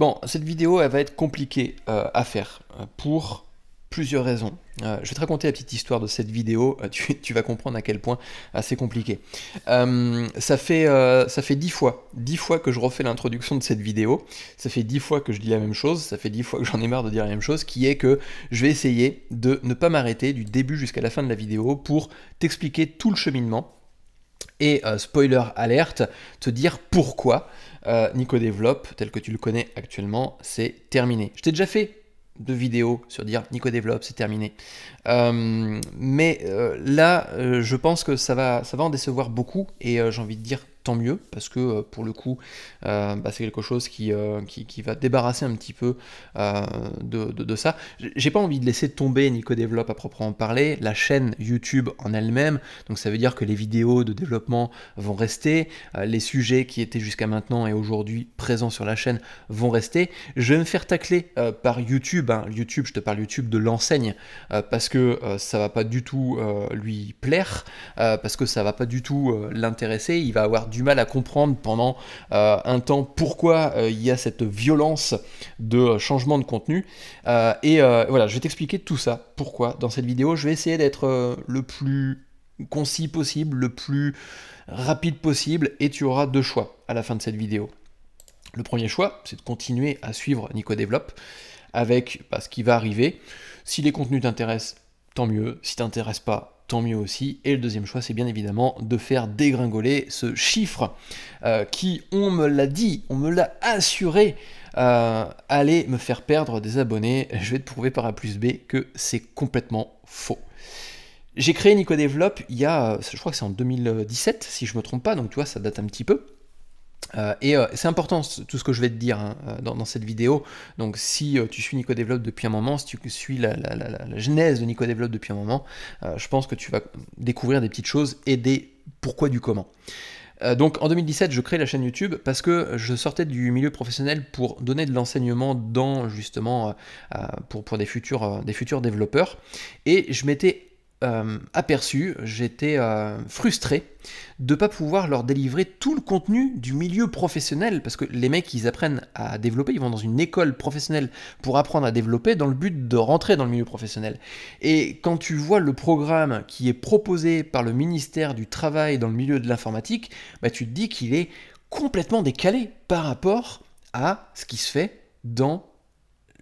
Bon, cette vidéo, elle va être compliquée euh, à faire euh, pour plusieurs raisons. Euh, je vais te raconter la petite histoire de cette vidéo, tu, vas comprendre à quel point c'est compliqué. ça fait ça fait dix fois, dix fois que je refais l'introduction de cette vidéo, ça fait dix fois que je dis la même chose, ça fait dix fois que j'en ai marre de dire la même chose, qui est que je vais essayer de ne pas m'arrêter du début jusqu'à la fin de la vidéo pour t'expliquer tout le cheminement et, spoiler alerte, te dire pourquoi euh, Nico développe tel que tu le connais actuellement, c'est terminé. Je t'ai déjà fait deux vidéos sur dire Nico développe, c'est terminé. Euh, mais euh, là, je pense que ça va, ça va en décevoir beaucoup et j'ai envie de dire tant mieux, parce que euh, pour le coup, euh, bah, c'est quelque chose euh, qui, qui, va débarrasser un petit peu de, de, ça. J'ai pas envie de laisser tomber Nico Develop à proprement parler, la chaîne YouTube en elle-même, donc ça veut dire que les vidéos de développement vont rester, les sujets qui étaient jusqu'à maintenant et aujourd'hui présents sur la chaîne vont rester. Je vais me faire tacler par YouTube, hein. YouTube, je te parle YouTube de l'enseigne, parce que ça va pas du tout lui plaire, parce que ça va pas du tout l'intéresser, il va avoir du mal à comprendre pendant euh, un temps pourquoi euh, il y a cette violence de euh, changement de contenu. et voilà, je vais t'expliquer tout ça, pourquoi dans cette vidéo. Je vais essayer d'être le plus concis possible, le plus rapide possible, et tu auras deux choix à la fin de cette vidéo. Le premier choix, c'est de continuer à suivre Nico Développe avec bah, ce qui va arriver. Si les contenus t'intéressent, tant mieux. Si t'intéresse pas, tant mieux aussi. Et le deuxième choix, c'est bien évidemment de faire dégringoler ce chiffre euh, qui, on me l'a dit, on me l'a assuré, euh, allait me faire perdre des abonnés. Je vais te prouver par A plus B que c'est complètement faux. J'ai créé nico développe il y a, je crois que c'est en 2017, si je me trompe pas, donc tu vois, ça date un petit peu. Euh, et euh, c'est important tout ce que je vais te dire hein, euh, dans, cette vidéo. Donc si tu suis Develop depuis un moment, si tu suis la, genèse de Develop depuis un moment, je pense que tu vas découvrir des petites choses et des pourquoi du comment. Donc en 2017, je crée la chaîne YouTube parce que je sortais du milieu professionnel pour donner de l'enseignement dans justement pour, pour des, futurs, des futurs développeurs. Et je m'étais euh, aperçu, j'étais euh, frustré de ne pas pouvoir leur délivrer tout le contenu du milieu professionnel, parce que les mecs, ils apprennent à développer, ils vont dans une école professionnelle pour apprendre à développer dans le but de rentrer dans le milieu professionnel. Et quand tu vois le programme qui est proposé par le ministère du Travail dans le milieu de l'informatique, bah, tu te dis qu'il est complètement décalé par rapport à ce qui se fait dans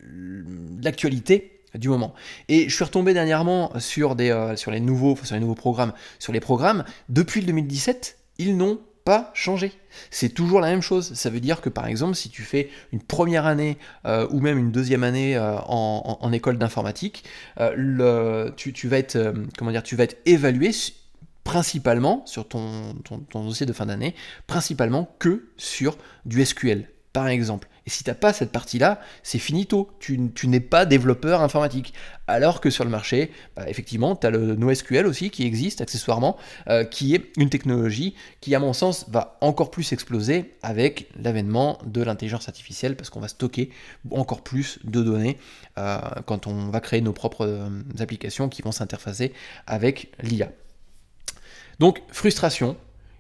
l'actualité du moment. Et je suis retombé dernièrement sur, des, euh, sur, les nouveaux, sur les nouveaux programmes. Sur les programmes, depuis le 2017, ils n'ont pas changé. C'est toujours la même chose. Ça veut dire que par exemple, si tu fais une première année euh, ou même une deuxième année euh, en, école d'informatique, tu, vas être, comment dire, tu vas être évalué principalement sur ton dossier de fin d'année, principalement que sur du SQL, par exemple. Et si tu n'as pas cette partie-là, c'est finito. Tu, tu n'es pas développeur informatique. Alors que sur le marché, bah, effectivement, tu as le NoSQL aussi qui existe accessoirement, euh, qui est une technologie qui, à mon sens, va encore plus exploser avec l'avènement de l'intelligence artificielle parce qu'on va stocker encore plus de données euh, quand on va créer nos propres euh, applications qui vont s'interfacer avec l'IA. Donc, frustration,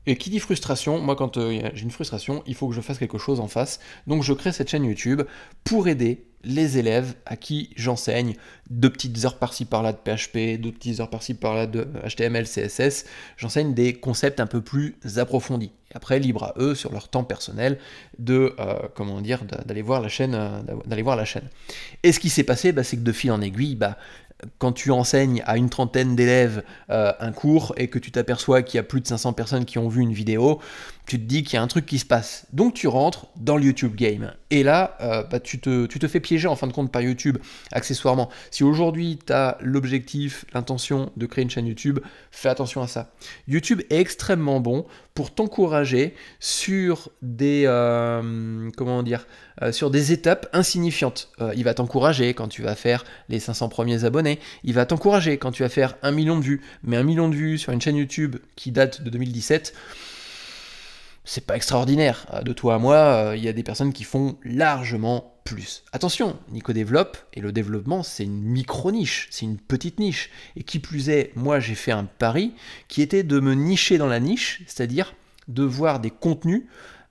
et qui dit frustration, moi quand euh, j'ai une frustration, il faut que je fasse quelque chose en face. Donc je crée cette chaîne YouTube pour aider les élèves à qui j'enseigne deux petites heures par-ci par-là de PHP, deux petites heures par-ci par-là de HTML, CSS. J'enseigne des concepts un peu plus approfondis. après, libre à eux sur leur temps personnel de euh, comment dire d'aller voir la chaîne, euh, d'aller voir la chaîne. Et ce qui s'est passé, bah, c'est que de fil en aiguille, bah, quand tu enseignes à une trentaine d'élèves euh, un cours et que tu t'aperçois qu'il y a plus de 500 personnes qui ont vu une vidéo, tu te dis qu'il y a un truc qui se passe. Donc tu rentres dans le YouTube game. Et là, euh, bah, tu, te, fais piéger en fin de compte par YouTube, accessoirement. Si aujourd'hui tu as l'objectif, l'intention de créer une chaîne YouTube, fais attention à ça. YouTube est extrêmement bon pour t'encourager sur des euh, comment dire euh, sur des étapes insignifiantes. il va t'encourager quand tu vas faire les 500 premiers abonnés. Il va t'encourager quand tu vas faire un million de vues. Mais un million de vues sur une chaîne YouTube qui date de 2017 c'est pas extraordinaire. Euh, de toi à moi, euh, il y a des personnes qui font largement plus. Attention, Nico développe, et le développement, c'est une micro-niche, c'est une petite niche. Et qui plus est, moi, j'ai fait un pari qui était de me nicher dans la niche, c'est-à-dire de voir des contenus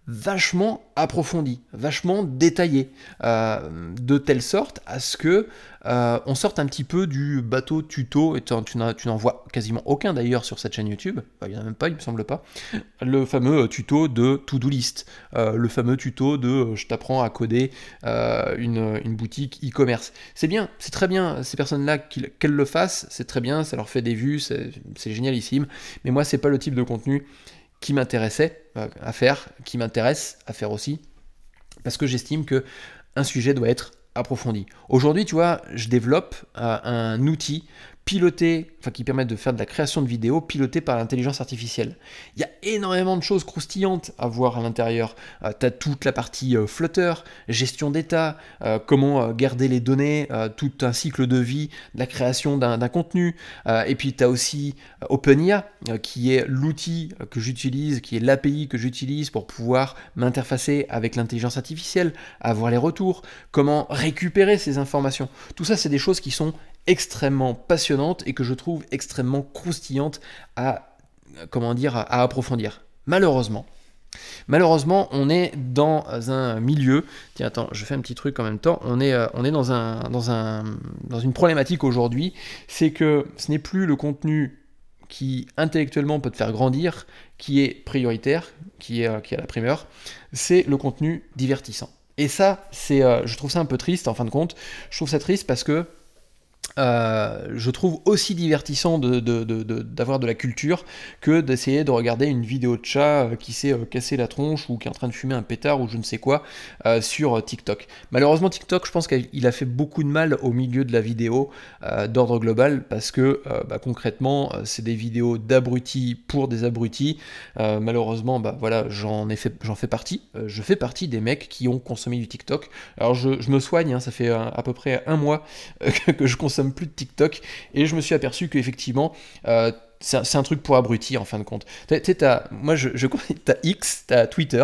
vachement approfondi, vachement détaillé, euh, de telle sorte à ce que euh, on sorte un petit peu du bateau tuto, et tu n'en vois quasiment aucun d'ailleurs sur cette chaîne YouTube, il n'y en a même pas, il me semble pas, le fameux euh, tuto de to-do list, le fameux tuto de je t'apprends à coder une, boutique e-commerce. C'est bien, c'est très bien, ces personnes-là, qu'elles le fassent, c'est très bien, ça leur fait des vues, c'est génialissime, mais moi c'est pas le type de contenu qui m'intéressait euh, à faire, qui m'intéresse à faire aussi, parce que j'estime que un sujet doit être approfondi. Aujourd'hui, tu vois, je développe euh, un outil pilotés, enfin qui permettent de faire de la création de vidéos pilotées par l'intelligence artificielle. Il y a énormément de choses croustillantes à voir à l'intérieur. Euh, tu as toute la partie euh, flotteur, Flutter, gestion d'état, euh, comment garder les données, tout un cycle de vie, de la création d'un contenu. et puis tu as aussi OpenIA, qui est l'outil que j'utilise, qui est l'API que j'utilise pour pouvoir m'interfacer avec l'intelligence artificielle, avoir les retours, comment récupérer ces informations. Tout ça, c'est des choses qui sont extrêmement passionnante et que je trouve extrêmement croustillante à, comment dire, à approfondir. Malheureusement, Malheureusement, on est dans un milieu. Tiens, attends, je fais un petit truc en même temps. On est, euh, on est dans, un, dans, un, dans une problématique aujourd'hui. C'est que ce n'est plus le contenu qui intellectuellement peut te faire grandir, qui est prioritaire, qui est, euh, qui a la primeur, c'est le contenu divertissant. Et ça, c'est, euh, je trouve ça un peu triste en fin de compte. Je trouve ça triste parce que euh, je trouve aussi divertissant d'avoir de, la culture que d'essayer de regarder une vidéo de chat euh, qui s'est euh, cassé la tronche ou qui est en train de fumer un pétard ou je ne sais quoi sur TikTok. Malheureusement, TikTok, je pense qu'il a fait beaucoup de mal au milieu de la vidéo d'ordre global parce que bah, concrètement, c'est des vidéos d'abrutis pour des abrutis. malheureusement, bah, voilà, j'en fais partie. je fais partie des mecs qui ont consommé du TikTok. Alors je, me soigne, hein, ça fait à peu près un mois que je consomme plus de TikTok. Et je me suis aperçu qu'effectivement, euh, c'est un, truc pour abrutir en fin de compte. Tu sais, moi je, je t'as X, t'as Twitter,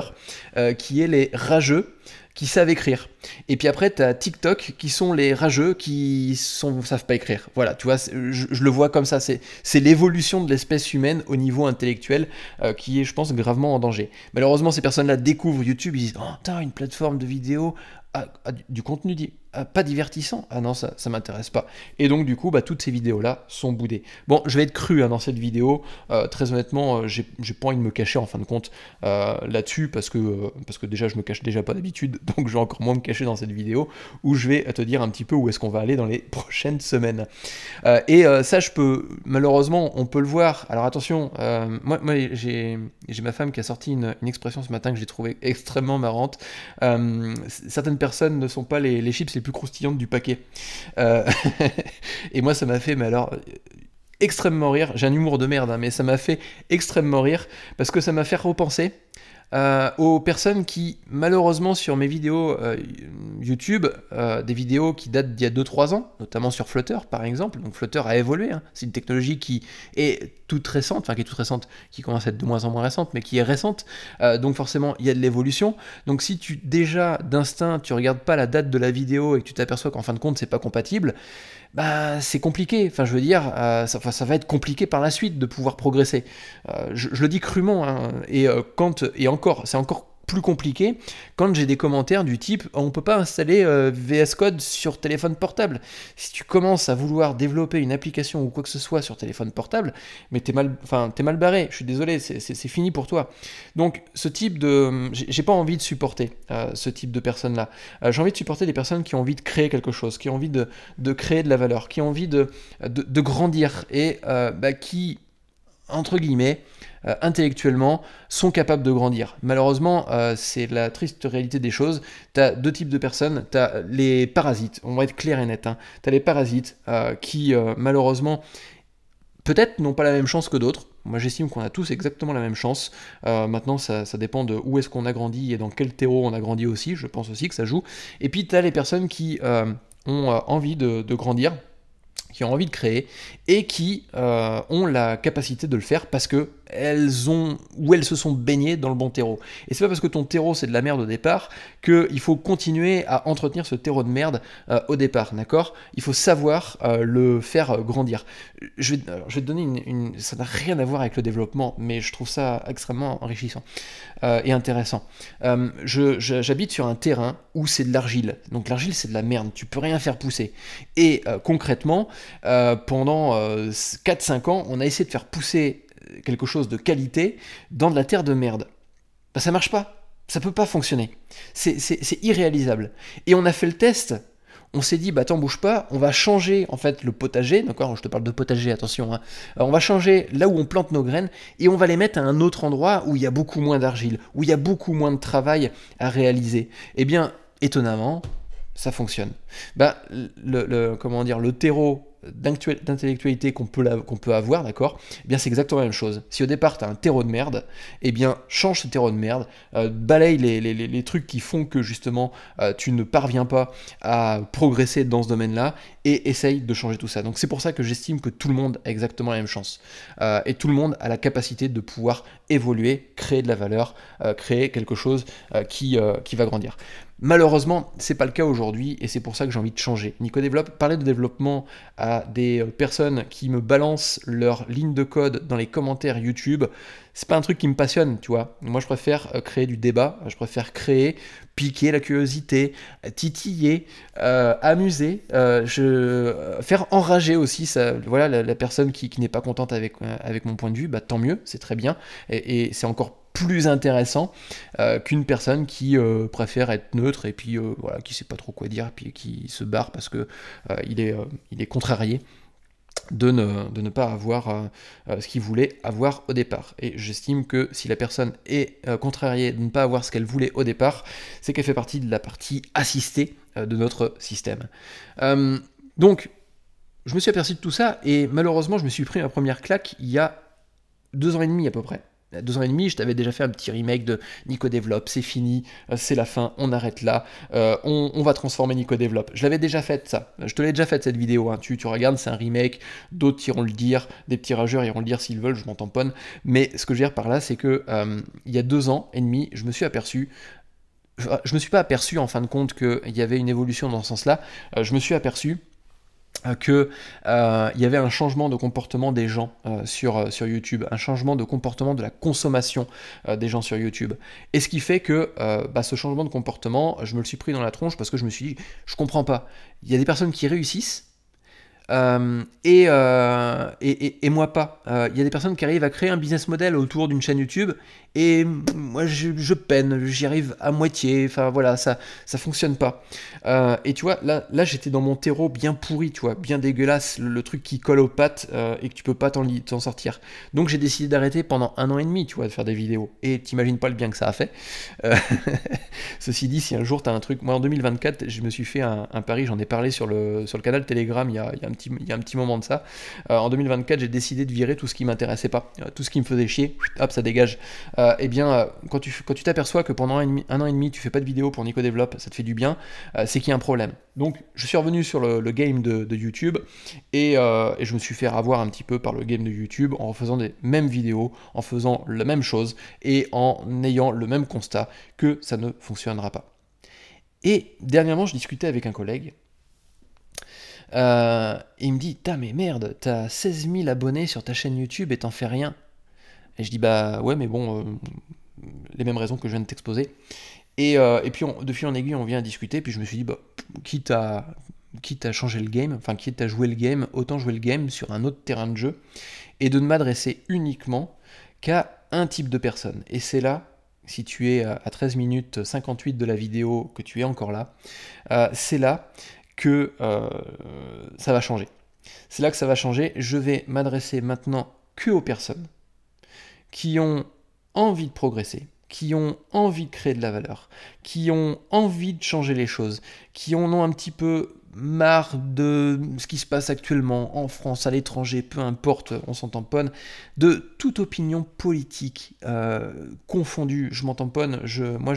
euh, qui est les rageux qui savent écrire. Et puis après, t'as TikTok qui sont les rageux qui sont, savent pas écrire. Voilà, tu vois, je, le vois comme ça. C'est l'évolution de l'espèce humaine au niveau intellectuel euh, qui est, je pense, gravement en danger. Malheureusement, ces personnes-là découvrent YouTube, ils disent Oh, t'as une plateforme de vidéo, ah, ah, du, du contenu dit euh, pas divertissant. Ah non, ça, ça m'intéresse pas. Et donc du coup, bah, toutes ces vidéos-là sont boudées. Bon, je vais être cru hein, dans cette vidéo. Euh, très honnêtement, euh, j'ai pas envie de me cacher en fin de compte là-dessus parce que parce que déjà je me cache déjà pas d'habitude, donc je vais encore moins me cacher dans cette vidéo où je vais te dire un petit peu où est-ce qu'on va aller dans les prochaines semaines. et ça, je peux malheureusement, on peut le voir. Alors attention, moi, j'ai ma femme qui a sorti une, expression ce matin que j'ai trouvée extrêmement marrante. certaines personnes ne sont pas les, chips les plus croustillante du paquet. Euh, et moi, ça m'a fait, mais alors, extrêmement rire. J'ai un humour de merde, hein, mais ça m'a fait extrêmement rire parce que ça m'a fait repenser. Euh, aux personnes qui, malheureusement, sur mes vidéos euh, YouTube euh, des vidéos qui datent d'il y a 2-3 ans, notamment sur Flutter par exemple. Donc Flutter a évolué, hein. c'est une technologie qui est toute récente, enfin qui est toute récente, qui commence à être de moins en moins récente, mais qui est récente. Euh, donc forcément, il y a de l'évolution. Donc si tu déjà d'instinct, tu regardes pas la date de la vidéo et que tu t'aperçois qu'en fin de compte, c'est pas compatible, bah c'est compliqué. Enfin je veux dire, euh, ça, va être compliqué par la suite de pouvoir progresser. Je, le dis crûment, hein, et quand et encore, c'est encore plus compliqué quand j'ai des commentaires du type on peut pas installer euh, VS Code sur téléphone portable. Si tu commences à vouloir développer une application ou quoi que ce soit sur téléphone portable, mais t'es mal, enfin, es mal barré, je suis désolé, c'est fini pour toi. Donc ce type de... J'ai pas envie de supporter euh, ce type de personnes-là. Euh, j'ai envie de supporter des personnes qui ont envie de créer quelque chose, qui ont envie de, créer de la valeur, qui ont envie de, de, grandir et bah, qui entre guillemets, euh, intellectuellement, sont capables de grandir. Malheureusement, euh, c'est la triste réalité des choses. Tu as deux types de personnes. Tu as les parasites, on va être clair et net. Hein. t'as Tu as les parasites euh, qui, malheureusement, peut-être n'ont pas la même chance que d'autres. Moi, j'estime qu'on a tous exactement la même chance. maintenant, ça, dépend de où est-ce qu'on a grandi et dans quel terreau on a grandi aussi. Je pense aussi que ça joue. Et puis, tu as les personnes qui ont envie de grandir, qui ont envie de créer et qui euh, ont la capacité de le faire parce que elles ont, où elles se sont baignées dans le bon terreau. Et c'est pas parce que ton terreau c'est de la merde au départ il faut continuer à entretenir ce terreau de merde euh, au départ, d'accord Il faut savoir euh, le faire euh, grandir. Je vais, te donner une, ça n'a rien à voir avec le développement, mais je trouve ça extrêmement enrichissant et intéressant. J'habite sur un terrain où c'est de l'argile, donc l'argile c'est de la merde, tu peux rien faire pousser. Et concrètement, pendant 4-5 ans, on a essayé de faire pousser quelque chose de qualité dans de la terre de merde. Ça bah, ça marche pas. Ça peut pas fonctionner. C'est irréalisable. Et on a fait le test. On s'est dit, bah t'en bouge pas, on va changer en fait le potager, d'accord Je te parle de potager, attention. Hein. on va changer là où on plante nos graines et on va les mettre à un autre endroit où il y a beaucoup moins d'argile, où il y a beaucoup moins de travail à réaliser. Et eh bien, étonnamment, ça fonctionne. Bah, le comment dire, le terreau d'intellectualité qu'on peut, qu'on peut, avoir, d'accord eh bien, c'est exactement la même chose. Si au départ, tu as un terreau de merde, eh bien, change ce terreau de merde, euh, balaye les, trucs qui font que, justement, euh, tu ne parviens pas à progresser dans ce domaine-là, et essaye de changer tout ça. Donc, c'est pour ça que j'estime que tout le monde a exactement la même chance. Euh, et tout le monde a la capacité de pouvoir évoluer, créer de la valeur, créer quelque chose qui, qui va grandir. Malheureusement, c'est pas le cas aujourd'hui et c'est pour ça que j'ai envie de changer. Nico Développe, parler de développement à des euh, personnes qui me balancent leur ligne de code dans les commentaires YouTube, c'est pas un truc qui me passionne, tu vois. Moi, je préfère euh, créer du débat, je préfère créer, piquer la curiosité, titiller, euh, amuser, je... faire enrager aussi ça. Voilà, la, personne qui, n'est pas contente avec, mon point de vue, bah, tant mieux, c'est très bien. Et, et c'est encore plus intéressant euh, qu'une personne qui euh, préfère être neutre et puis euh, voilà qui sait pas trop quoi dire puis qui se barre parce que il est il est contrarié de de ne pas avoir ce qu'il voulait avoir au départ. Et j'estime que si la personne est contrariée de ne pas avoir ce qu'elle voulait au départ, c'est qu'elle fait partie de la partie assistée de notre système. donc, je me suis aperçu de tout ça et malheureusement, je me suis pris ma première claque il y a deux ans et demi à peu près deux ans et demi, je t'avais déjà fait un petit remake de Nico Develop, c'est fini, euh, c'est la fin, on arrête là, euh, on, va transformer Nico Develop. Je l'avais déjà fait ça, je te l'ai déjà fait cette vidéo, hein. tu, tu regardes, c'est un remake, d'autres iront le dire, des petits rageurs iront le dire s'ils veulent, je m'en tamponne, mais ce que je veux dire par là, c'est que euh, il y a deux ans et demi, je me suis aperçu je ne me suis pas aperçu en fin de compte qu'il y avait une évolution dans ce sens-là. je me suis aperçu euh, qu'il euh, y avait un changement de comportement des gens euh, sur, YouTube, un changement de comportement de la consommation des gens sur YouTube. Et ce qui fait que bah, ce changement de comportement, je me le suis pris dans la tronche parce que je me suis dit, je comprends pas. Il y a des personnes qui réussissent, euh, euh, et, et, et, moi pas. Il euh, y a des personnes qui arrivent à créer un business model autour d'une chaîne YouTube et moi je, je peine, j'y arrive à moitié, enfin voilà, ça ça fonctionne pas. et tu vois, là, là j'étais dans mon terreau bien pourri, tu vois, bien dégueulasse, le, truc qui colle aux pattes et que tu peux pas t'en sortir. Donc j'ai décidé d'arrêter pendant un an et demi, tu vois, de faire des vidéos. Et t'imagines pas le bien que ça a fait. Ceci dit, si un jour t'as un truc, moi en 2024, je me suis fait un, pari, j'en ai parlé sur le, sur le canal Telegram il y a, il y a il y a un petit moment de ça. Euh, en 2024, j'ai décidé de virer tout ce qui m'intéressait pas, euh, tout ce qui me faisait chier, hop, ça dégage. Euh, eh bien, euh, quand tu quand tu t'aperçois que pendant un, an et demi, tu fais pas de vidéo pour Nico ça te fait du bien, c'est qu'il y a un problème. Donc, je suis revenu sur le, game de, YouTube et, et je me suis fait avoir un petit peu par le game de YouTube en faisant des mêmes vidéos, en faisant la même chose et en ayant le même constat que ça ne fonctionnera pas. Et dernièrement, je discutais avec un collègue euh, il me dit, t'as mais merde, t'as 16 000 abonnés sur ta chaîne YouTube et t'en fais rien. Et je dis, bah ouais, mais bon, euh, les mêmes raisons que je viens de t'exposer. Et, euh, puis, de fil en aiguille, on vient discuter. Puis je me suis dit, bah, quitte à, quitte à changer le game, enfin, quitte à jouer le game, autant jouer le game sur un autre terrain de jeu et de ne m'adresser uniquement qu'à un type de personne. Et c'est là, si tu es à 13 minutes 58 de la vidéo, que tu es encore là, c'est là que euh, ça va changer. C'est là que ça va changer. Je vais m'adresser maintenant que aux personnes qui ont envie de progresser, qui ont envie de créer de la valeur, qui ont envie de changer les choses, qui en ont un petit peu marre de ce qui se passe actuellement en France, à l'étranger, peu importe, on s'en tamponne, de toute opinion politique euh, confondue, je m'en tamponne, moi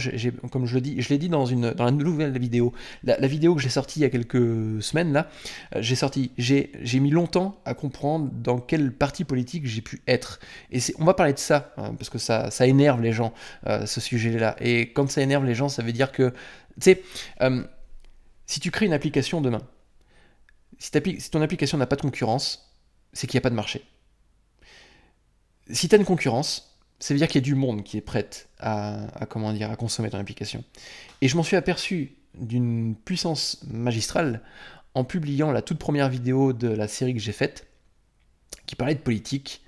comme je le dis, je l'ai dit dans, une, la nouvelle vidéo, la, vidéo que j'ai sortie il y a quelques semaines là, euh, j'ai sorti, j'ai, mis longtemps à comprendre dans quel parti politique j'ai pu être, et on va parler de ça, hein, parce que ça, énerve les gens, euh, ce sujet là, et quand ça énerve les gens, ça veut dire que, tu sais, si tu crées une application demain, si, ton application n'a pas de concurrence, c'est qu'il n'y a pas de marché. Si tu as une concurrence, ça veut dire qu'il y a du monde qui est prêt à, comment dire, à consommer ton application. Et je m'en suis aperçu d'une puissance magistrale en publiant la toute première vidéo de la série que j'ai faite, qui parlait de politique.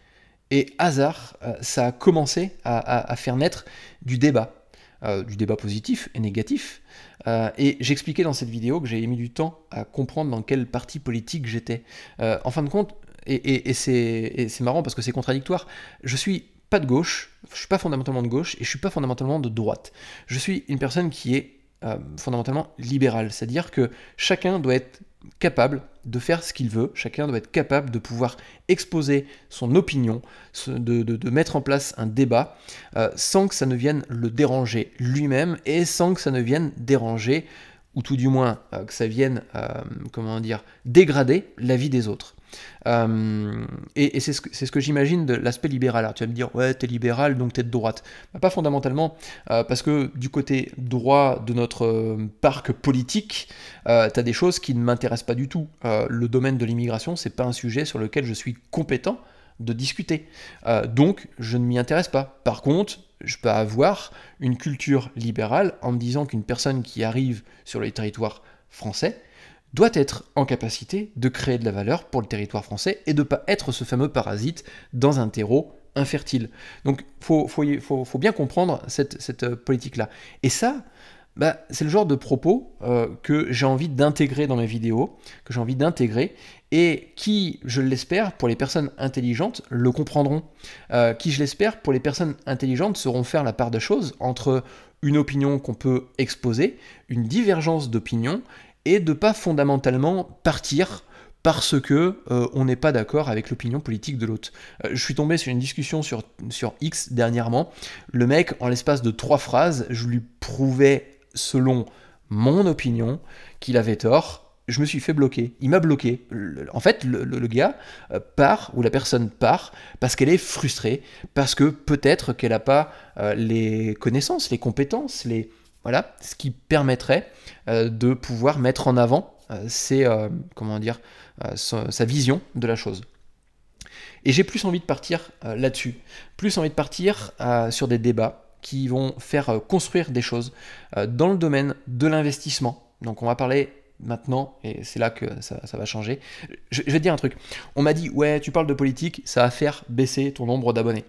Et hasard, euh, ça a commencé à faire naître du débat. Euh, du débat positif et négatif. Euh, et j'expliquais dans cette vidéo que j'ai mis du temps à comprendre dans quel parti politique j'étais. Euh, en fin de compte, et, et c'est marrant parce que c'est contradictoire, je suis pas de gauche, je suis pas fondamentalement de gauche et je suis pas fondamentalement de droite. Je suis une personne qui est fondamentalement libérale, c'est-à-dire que chacun doit être capable de faire ce qu'il veut, chacun doit être capable de pouvoir exposer son opinion, de, mettre en place un débat, euh, sans que ça ne vienne le déranger lui-même et sans que ça ne vienne déranger, ou tout du moins euh, que ça vienne, euh, comment dire, dégrader la vie des autres. Euh, et, c'est ce que, j'imagine de l'aspect libéral. tu vas me dire, ouais, t'es libéral, donc t'es de droite. Bah, pas fondamentalement, euh, parce que du côté droit de notre euh, parc politique, t'as des choses qui ne m'intéressent pas du tout. le domaine de l'immigration, c'est pas un sujet sur lequel je suis compétent de discuter. donc, je ne m'y intéresse pas. Par contre, je peux avoir une culture libérale en me disant qu'une personne qui arrive sur les territoires français, doit être en capacité de créer de la valeur pour le territoire français et de ne pas être ce fameux parasite dans un terreau infertile. Donc il faut, bien comprendre cette, euh, politique-là. Et ça, bah, c'est le genre de propos euh, que j'ai envie d'intégrer dans mes vidéos, que j'ai envie d'intégrer, et qui, je l'espère, pour les personnes intelligentes, le comprendront. Euh, qui, je l'espère, pour les personnes intelligentes, sauront faire la part de choses entre une opinion qu'on peut exposer, une divergence d'opinion, et de pas fondamentalement partir parce que euh, on n'est pas d'accord avec l'opinion politique de l'autre. Euh, je suis tombé sur une discussion sur, sur X dernièrement. Le mec, en l'espace de trois phrases, je lui prouvais, selon mon opinion, qu'il avait tort. Je me suis fait bloquer. Il m'a bloqué. en fait, le, gars euh, part, ou la personne part, parce qu'elle est frustrée, parce que peut-être qu'elle n'a pas les connaissances, les compétences, les, voilà, ce qui permettrait euh, de pouvoir mettre en avant euh, euh, comment dire, sa, vision de la chose. Et j'ai plus envie de partir là-dessus, plus envie de partir sur des débats qui vont faire construire des choses dans le domaine de l'investissement. Donc on va parler maintenant, et c'est là que ça, va changer. Je, vais te dire un truc. On m'a dit, ouais, tu parles de politique, ça va faire baisser ton nombre d'abonnés.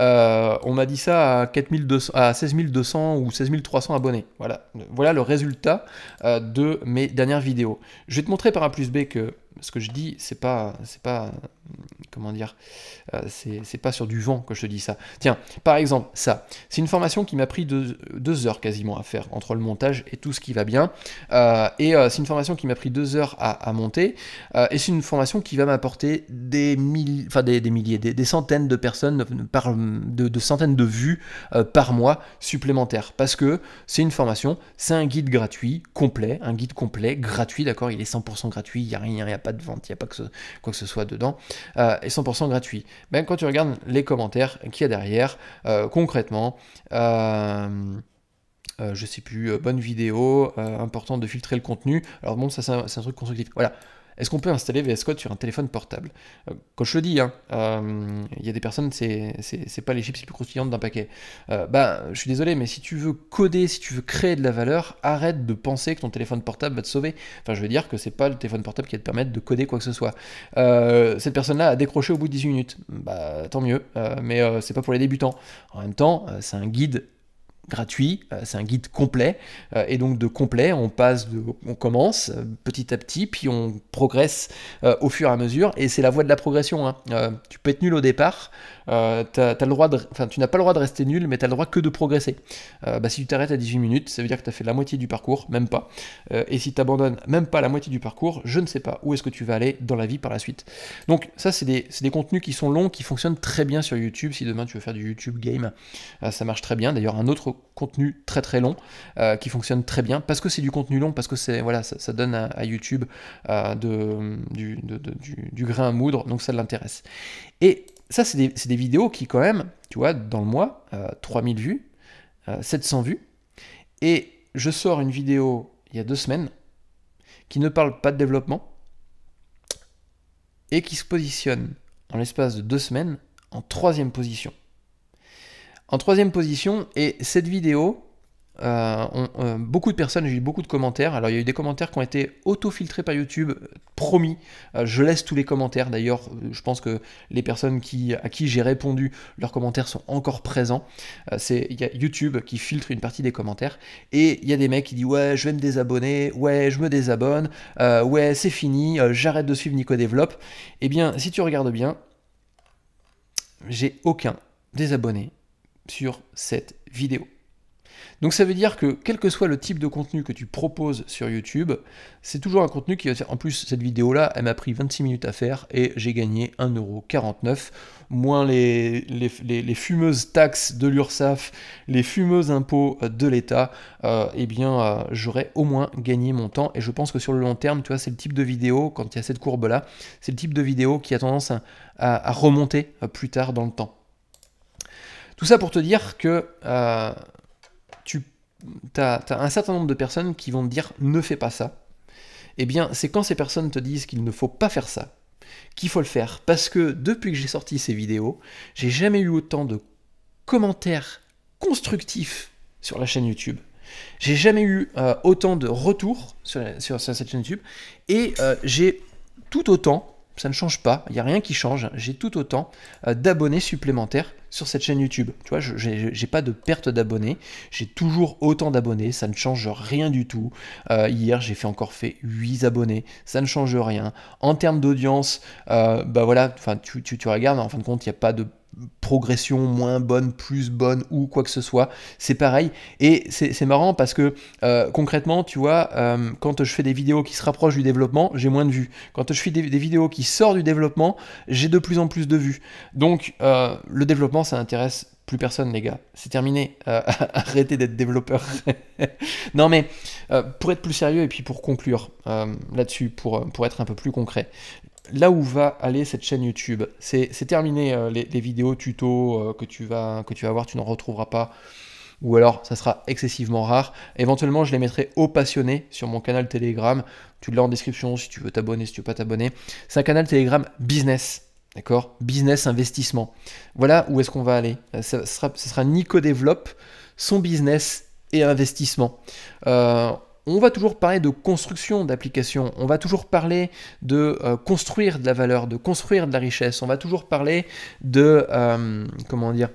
Euh, on m'a dit ça à, 16 200 ou 16 300 abonnés. Voilà, voilà le résultat euh, de mes dernières vidéos. Je vais te montrer par A plus B que ce que je dis, c'est pas, c'est pas, comment dire, euh, c'est pas sur du vent que je te dis ça. Tiens, par exemple, ça, c'est une formation qui m'a pris deux, heures quasiment à faire entre le montage et tout ce qui va bien. Euh, et euh, c'est une formation qui m'a pris deux heures à, monter. et c'est une formation qui va m'apporter des, des, milliers, des, centaines de personnes de, centaines de vues par mois supplémentaires. Parce que c'est une formation, c'est un guide gratuit, complet, un guide complet, gratuit, d'accord, il est 100% gratuit, il n'y a rien, il n'y a de vente, il n'y a pas que ce, quoi que ce soit dedans, euh, et 100% gratuit. Même quand tu regardes les commentaires qu'il y a derrière, euh, concrètement, euh, je sais plus, bonne vidéo, important de filtrer le contenu. Alors bon, ça c'est un truc constructif. Voilà, est-ce qu'on peut installer VS Code sur un téléphone portable euh, Quand je le dis, hein, euh, il y a des personnes, c'est pas les chips les plus croustillantes d'un paquet. Euh, bah, je suis désolé, mais si tu veux coder, si tu veux créer de la valeur, arrête de penser que ton téléphone portable va te sauver. Enfin, je veux dire que c'est pas le téléphone portable qui va te permettre de coder quoi que ce soit. cette personne-là a décroché au bout de 18 minutes. Bah, tant mieux, mais c'est pas pour les débutants. En même temps, c'est un guide gratuit, euh, c'est un guide complet. Euh, et donc de complet, on passe, de, on commence euh, petit à petit, puis on progresse au fur et à mesure. Et c'est la voie de la progression. Hein. tu peux être nul au départ, euh, le droit de, tu n'as pas le droit de rester nul, mais tu as le droit que de progresser. Euh, bah, si tu t'arrêtes à 18 minutes, ça veut dire que tu as fait la moitié du parcours, même pas. Euh, et si tu abandonnes même pas la moitié du parcours, je ne sais pas où est-ce que tu vas aller dans la vie par la suite. Donc ça, c'est des, contenus qui sont longs, qui fonctionnent très bien sur YouTube. Si demain tu veux faire du YouTube game, ça marche très bien. D'ailleurs, un autre contenu très très long qui fonctionne très bien parce que c'est du contenu long, parce que c'est voilà, ça, donne à, YouTube du, du grain à moudre, donc ça l'intéresse. Et ça, c'est des, vidéos qui, quand même, tu vois, dans le mois, 3000 euh, vues, 700 euh, vues. Et je sors une vidéo il y a deux semaines qui ne parle pas de développement et qui se positionne en l'espace de deux semaines en troisième position. En troisième position, et cette vidéo, euh, euh, beaucoup de personnes, j'ai eu beaucoup de commentaires. Alors, il y a eu des commentaires qui ont été auto-filtrés par YouTube, promis. Euh, je laisse tous les commentaires. D'ailleurs, je pense que les personnes qui, à qui j'ai répondu, leurs commentaires sont encore présents. c'est il y a YouTube qui filtre une partie des commentaires. Et il y a des mecs qui disent Ouais, je vais me désabonner. Ouais, je me désabonne. ouais, c'est fini. J'arrête de suivre Nico Développe. Eh bien, si tu regardes bien, j'ai aucun désabonné sur cette vidéo. Donc ça veut dire que quel que soit le type de contenu que tu proposes sur YouTube, c'est toujours un contenu qui va faire. En plus, cette vidéo-là, elle m'a pris 26 minutes à faire et j'ai gagné 1,49€, moins les, les, les, fumeuses taxes de l'URSSAF, les fumeux impôts euh, de l'État, euh, eh bien euh, j'aurais au moins gagné mon temps. Et je pense que sur le long terme, tu vois, c'est le type de vidéo, quand il y a cette courbe-là, c'est le type de vidéo qui a tendance à, remonter plus tard dans le temps. Tout ça pour te dire que tu as, un certain nombre de personnes qui vont te dire ne fais pas ça. Eh bien, c'est quand ces personnes te disent qu'il ne faut pas faire ça qu'il faut le faire. Parce que depuis que j'ai sorti ces vidéos, j'ai jamais eu autant de commentaires constructifs sur la chaîne YouTube. J'ai jamais eu euh, autant de retours sur, cette chaîne YouTube. Et euh, j'ai tout autant ça ne change pas, il n'y a rien qui change, j'ai tout autant euh, d'abonnés supplémentaires sur cette chaîne YouTube. Tu vois, j'ai pas de perte d'abonnés, j'ai toujours autant d'abonnés, ça ne change rien du tout. Euh, hier, j'ai fait encore fait 8 abonnés, ça ne change rien. En termes d'audience, euh, bah voilà, tu, tu, regardes, en fin de compte, il n'y a pas de progression moins bonne, plus bonne ou quoi que ce soit. C'est pareil. Et c'est marrant parce que euh, concrètement, tu vois, euh, quand je fais des vidéos qui se rapprochent du développement, j'ai moins de vues. Quand je fais des, vidéos qui sortent du développement, j'ai de plus en plus de vues. Donc euh, le développement, ça intéresse plus personne, les gars. C'est terminé. arrêtez d'être développeur. non, mais pour être plus sérieux et puis pour conclure là-dessus, pour, pour être un peu plus concret, là où va aller cette chaîne YouTube. C'est terminé euh, les, vidéos tuto euh, que, tu vas, que tu vas voir, tu n'en retrouveras pas. Ou alors, ça sera excessivement rare. Éventuellement, je les mettrai aux passionnés sur mon canal Telegram. Tu l'as en description si tu veux t'abonner, si tu veux pas t'abonner. C'est un canal Telegram business. D'accord Business investissement. Voilà où est-ce qu'on va aller. Euh, ce sera, Nico développe son business et investissement on va toujours parler de construction d'applications, on va toujours parler de euh, construire de la valeur, de construire de la richesse, on va toujours parler de, euh, comment dire,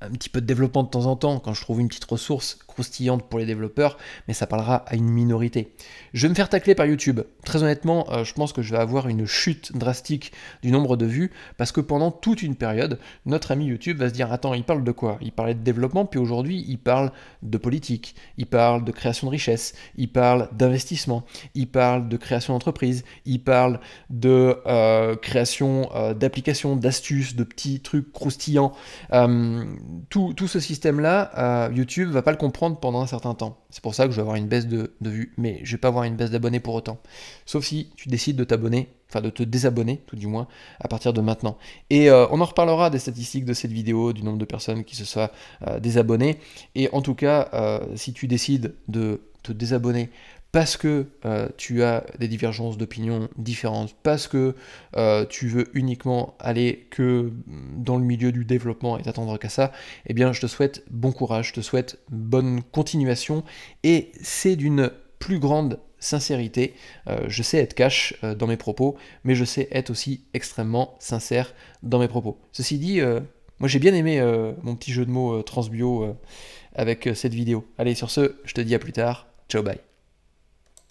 un petit peu de développement de temps en temps, quand je trouve une petite ressource, croustillante pour les développeurs, mais ça parlera à une minorité. Je vais me faire tacler par YouTube. Très honnêtement, euh, je pense que je vais avoir une chute drastique du nombre de vues, parce que pendant toute une période, notre ami YouTube va se dire, attends, il parle de quoi Il parlait de développement, puis aujourd'hui, il parle de politique, il parle de création de richesse, il parle d'investissement, il parle de création d'entreprise, il parle de euh, création euh, d'applications, d'astuces, de petits trucs croustillants. Tout, tout, ce système-là, YouTube va pas le comprendre pendant un certain temps. C'est pour ça que je vais avoir une baisse de, de vues, mais je vais pas avoir une baisse d'abonnés pour autant. Sauf si tu décides de t'abonner, enfin de te désabonner, tout du moins, à partir de maintenant. Et euh, on en reparlera des statistiques de cette vidéo, du nombre de personnes qui se soient euh, désabonnées. Et en tout cas, euh, si tu décides de te désabonner parce que euh, tu as des divergences d'opinion différentes, parce que euh, tu veux uniquement aller que dans le milieu du développement et t'attendre qu'à ça, eh bien je te souhaite bon courage, je te souhaite bonne continuation et c'est d'une plus grande sincérité. Euh, je sais être cash dans mes propos, mais je sais être aussi extrêmement sincère dans mes propos. Ceci dit, moi j'ai bien aimé mon petit jeu de mots transbio avec cette vidéo. Allez, sur ce, je te dis à plus tard. Ciao, bye.